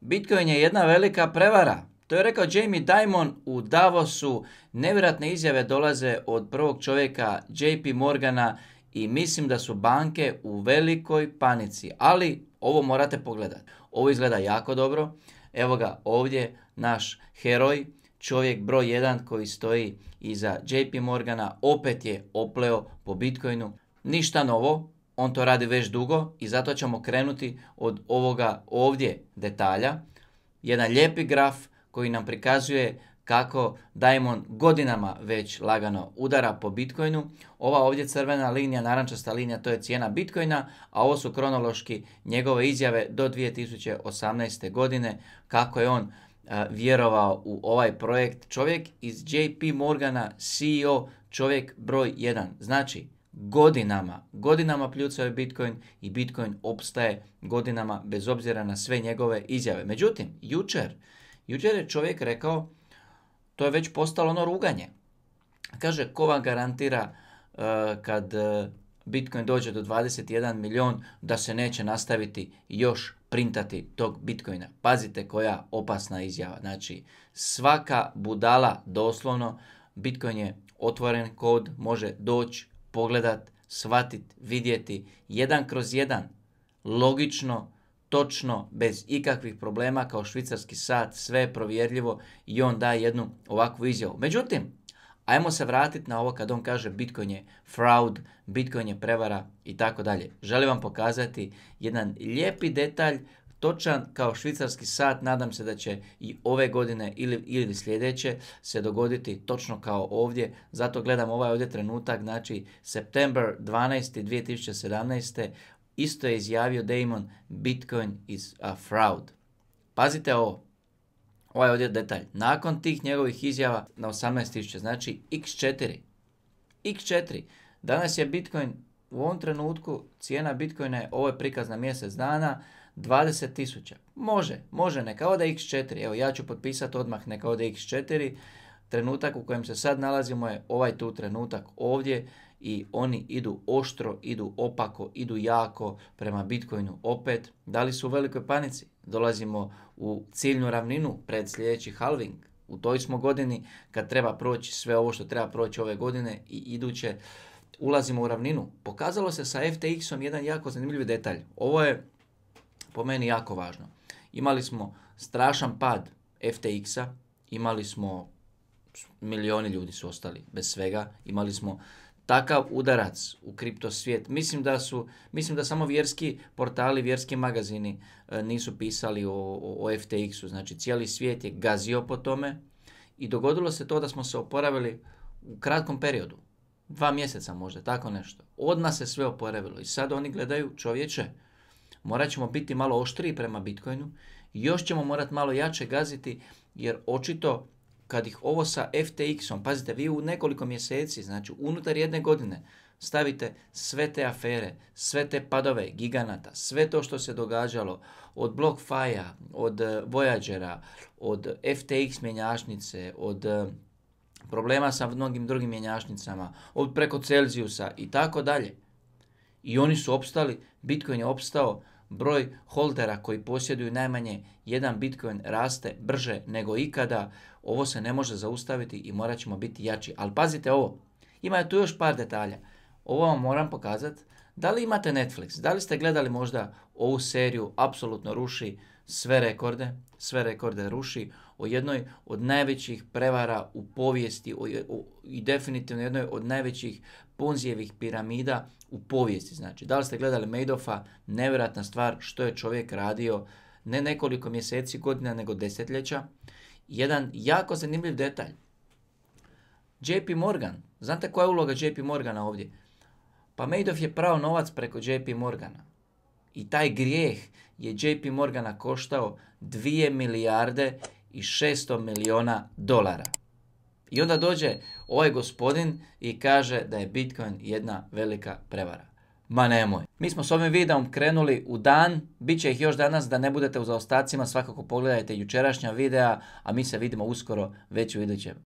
Bitcoin je jedna velika prevara. To je rekao Jamie Dimon u Davosu. Nevjerojatne izjave dolaze od prvog čovjeka JP Morgana i mislim da su banke u velikoj panici. Ali ovo morate pogledati. Ovo izgleda jako dobro. Evo ga ovdje naš heroj, čovjek broj 1 koji stoji iza JP Morgana, opet je opleo po Bitcoinu. Ništa novo, on to radi već dugo i zato ćemo krenuti od ovoga ovdje detalja. Jedan lijepi graf koji nam prikazuje kako Diamond godinama već lagano udara po Bitcoinu. Ova ovdje crvena linija, narančasta linija, to je cijena Bitcoina, a ovo su kronološki njegove izjave do 2018. godine kako je on e, vjerovao u ovaj projekt. Čovjek iz JP Morgana, CEO, čovjek broj 1. Znači, godinama, godinama pljucaju Bitcoin i Bitcoin opstaje godinama bez obzira na sve njegove izjave. Međutim, jučer, jučer je čovjek rekao, to je već postalo ono ruganje. Kaže, ko vam garantira e, kad e, Bitcoin dođe do 21 milion da se neće nastaviti još printati tog Bitcoina. Pazite koja opasna izjava. Znači, svaka budala doslovno, Bitcoin je otvoren kod, može doći, pogledat, shvatit, vidjeti jedan kroz jedan, logično, točno, bez ikakvih problema kao švicarski sat, sve je provjerljivo i on daje jednu ovakvu izjavu. Međutim, ajmo se vratiti na ovo kad on kaže Bitcoin je fraud, Bitcoin je prevara i tako dalje. Želim vam pokazati jedan lijepi detalj točan kao švicarski sat. Nadam se da će i ove godine ili, ili sljedeće se dogoditi točno kao ovdje. Zato gledam ovaj ovdje trenutak, znači september 12. 2017. Isto je izjavio Damon, Bitcoin is a fraud. Pazite ovo, ovaj ovdje detalj. Nakon tih njegovih izjava na 18.000, znači x4. x4. Danas je Bitcoin u ovom trenutku cijena Bitcoina je, ovo je prikaz na mjesec dana, 20 tisuća. Može, može, neka ode x4. Evo, ja ću potpisati odmah neka ode x4. Trenutak u kojem se sad nalazimo je ovaj tu trenutak ovdje i oni idu oštro, idu opako, idu jako prema Bitcoinu opet. Da li su u velikoj panici? Dolazimo u ciljnu ravninu pred sljedeći halving. U toj smo godini kad treba proći sve ovo što treba proći ove godine i iduće ulazimo u ravninu. Pokazalo se sa FTX-om jedan jako zanimljiv detalj. Ovo je po meni jako važno. Imali smo strašan pad FTX-a, imali smo milioni ljudi su ostali bez svega, imali smo takav udarac u kripto svijet. Mislim da su, mislim da samo vjerski portali, vjerski magazini e, nisu pisali o, o, FTX-u. Znači cijeli svijet je gazio po tome i dogodilo se to da smo se oporavili u kratkom periodu. Dva mjeseca možda, tako nešto. Od nas se sve oporavilo i sad oni gledaju čovječe, morat ćemo biti malo oštriji prema Bitcoinu, još ćemo morati malo jače gaziti jer očito kad ih ovo sa FTX-om, pazite vi u nekoliko mjeseci, znači unutar jedne godine, stavite sve te afere, sve te padove giganata, sve to što se događalo od BlockFi-a, od e, Voyagera, od FTX mjenjačnice, od e, problema sa mnogim drugim mjenjačnicama, od preko Celsiusa i tako dalje i oni su opstali, Bitcoin je opstao, broj holdera koji posjeduju najmanje jedan Bitcoin raste brže nego ikada, ovo se ne može zaustaviti i morat ćemo biti jači. Ali pazite ovo, ima tu još par detalja. Ovo vam moram pokazati. Da li imate Netflix? Da li ste gledali možda ovu seriju? Apsolutno ruši sve rekorde, sve rekorde ruši o jednoj od najvećih prevara u povijesti i definitivno jednoj od najvećih Ponzijevih piramida u povijesti. Znači, da li ste gledali Madoffa, nevjerojatna stvar što je čovjek radio ne nekoliko mjeseci, godina, nego desetljeća. Jedan jako zanimljiv detalj. JP Morgan, znate koja je uloga JP Morgana ovdje? Pa Madoff je prao novac preko JP Morgana. I taj grijeh je JP Morgana koštao 2 milijarde i 600 miliona dolara. I onda dođe ovaj gospodin i kaže da je Bitcoin jedna velika prevara. Ma nemoj. Mi smo s ovim videom krenuli u dan, bit će ih još danas da ne budete u zaostacima, svakako pogledajte jučerašnja videa, a mi se vidimo uskoro već u idućem